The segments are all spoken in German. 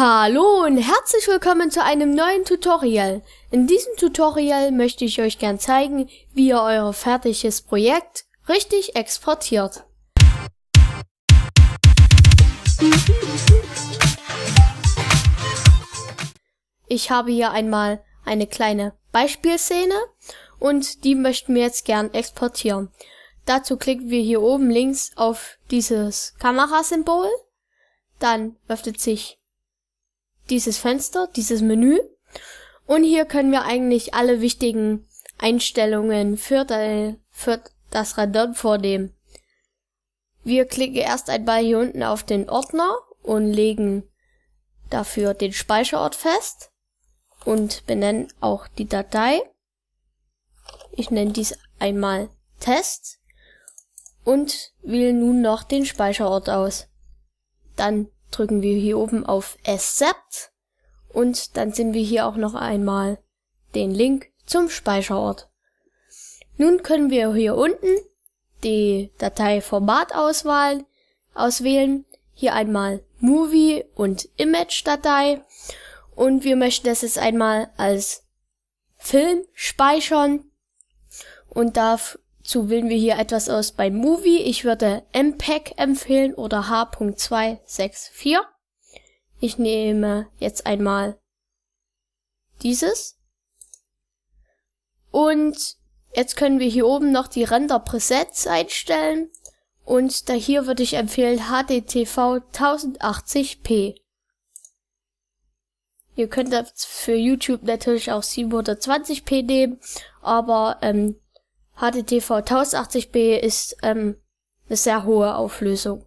Hallo und herzlich willkommen zu einem neuen Tutorial. In diesem Tutorial möchte ich euch gern zeigen, wie ihr euer fertiges Projekt richtig exportiert. Ich habe hier einmal eine kleine Beispielszene und die möchten wir jetzt gern exportieren. Dazu klicken wir hier oben links auf dieses Kamerasymbol, dann öffnet sich dieses Fenster, dieses Menü. Und hier können wir eigentlich alle wichtigen Einstellungen für, de, für das Radon vornehmen. Wir klicken erst einmal hier unten auf den Ordner und legen dafür den Speicherort fest und benennen auch die Datei. Ich nenne dies einmal Test und wähle nun noch den Speicherort aus. Dann drücken wir hier oben auf Accept und dann sehen wir hier auch noch einmal den Link zum Speicherort. Nun können wir hier unten die Dateiformat auswählen, auswählen, hier einmal Movie und Image Datei und wir möchten das jetzt einmal als Film speichern und darf zu wählen wir hier etwas aus bei Movie. Ich würde MPEG empfehlen oder H.264. Ich nehme jetzt einmal dieses. Und jetzt können wir hier oben noch die Render Presets einstellen. Und da hier würde ich empfehlen HDTV 1080p. Ihr könnt das für YouTube natürlich auch 720p nehmen, aber ähm, HDTV 1080p ist ähm, eine sehr hohe Auflösung.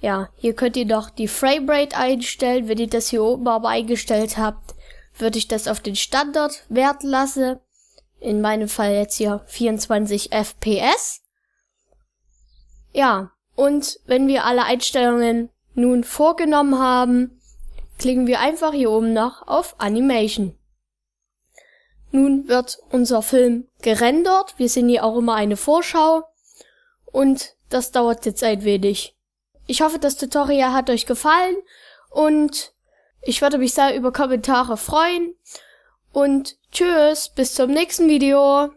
Ja, hier könnt ihr noch die Frame Rate einstellen. Wenn ihr das hier oben aber eingestellt habt, würde ich das auf den Standardwert lassen. In meinem Fall jetzt hier 24 FPS. Ja, und wenn wir alle Einstellungen nun vorgenommen haben, klicken wir einfach hier oben noch auf Animation. Nun wird unser Film gerendert. Wir sehen hier auch immer eine Vorschau. Und das dauert jetzt ein wenig. Ich hoffe, das Tutorial hat euch gefallen und ich würde mich sehr über Kommentare freuen. Und tschüss, bis zum nächsten Video.